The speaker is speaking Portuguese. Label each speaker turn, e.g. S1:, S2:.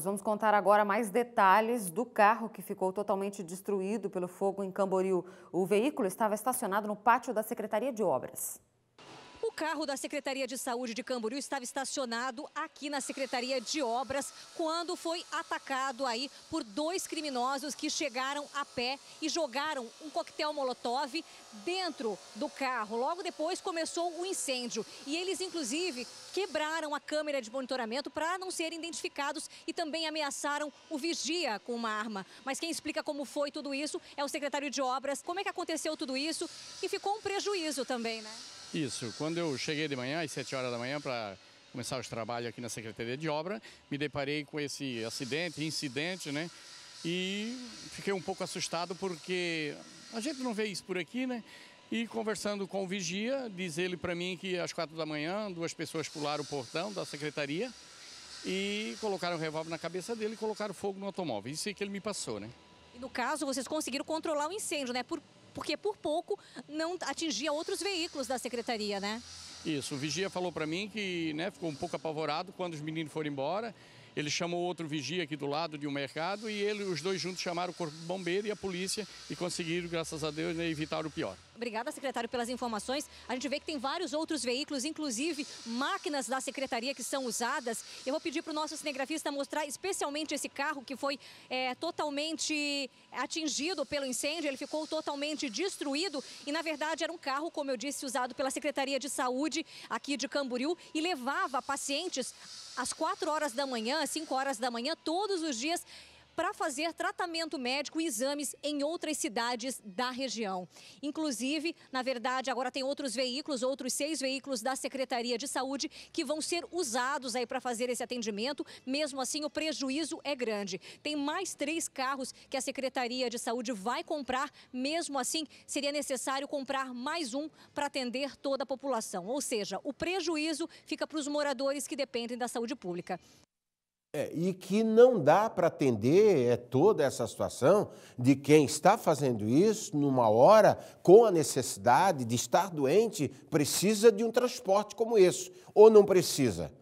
S1: Vamos contar agora mais detalhes do carro que ficou totalmente destruído pelo fogo em Camboriú. O veículo estava estacionado no pátio da Secretaria de Obras. O carro da Secretaria de Saúde de Camboriú estava estacionado aqui na Secretaria de Obras quando foi atacado aí por dois criminosos que chegaram a pé e jogaram um coquetel molotov dentro do carro. Logo depois começou o incêndio e eles inclusive quebraram a câmera de monitoramento para não serem identificados e também ameaçaram o vigia com uma arma. Mas quem explica como foi tudo isso é o secretário de Obras. Como é que aconteceu tudo isso? E ficou um prejuízo também, né?
S2: Isso, quando eu cheguei de manhã, às 7 horas da manhã, para começar os trabalhos aqui na Secretaria de Obra, me deparei com esse acidente, incidente, né? E fiquei um pouco assustado porque a gente não vê isso por aqui, né? E conversando com o vigia, diz ele para mim que às quatro da manhã duas pessoas pularam o portão da secretaria e colocaram o um revólver na cabeça dele e colocaram fogo no automóvel. Isso é que ele me passou, né?
S1: E no caso, vocês conseguiram controlar o incêndio, né? Por porque por pouco não atingia outros veículos da secretaria, né?
S2: Isso, o vigia falou para mim que né, ficou um pouco apavorado quando os meninos foram embora. Ele chamou outro vigia aqui do lado de um mercado e ele, os dois juntos chamaram o corpo bombeiro e a polícia e conseguiram, graças a Deus, né, evitar o pior.
S1: Obrigada, secretário, pelas informações. A gente vê que tem vários outros veículos, inclusive máquinas da secretaria que são usadas. Eu vou pedir para o nosso cinegrafista mostrar especialmente esse carro que foi é, totalmente atingido pelo incêndio. Ele ficou totalmente destruído e, na verdade, era um carro, como eu disse, usado pela Secretaria de Saúde aqui de Camboriú e levava pacientes às 4 horas da manhã, às 5 horas da manhã, todos os dias para fazer tratamento médico e exames em outras cidades da região. Inclusive, na verdade, agora tem outros veículos, outros seis veículos da Secretaria de Saúde que vão ser usados aí para fazer esse atendimento. Mesmo assim, o prejuízo é grande. Tem mais três carros que a Secretaria de Saúde vai comprar. Mesmo assim, seria necessário comprar mais um para atender toda a população. Ou seja, o prejuízo fica para os moradores que dependem da saúde pública. É, e que não dá para atender é toda essa situação de quem está fazendo isso numa hora com a necessidade de estar doente, precisa de um transporte como esse, ou não precisa.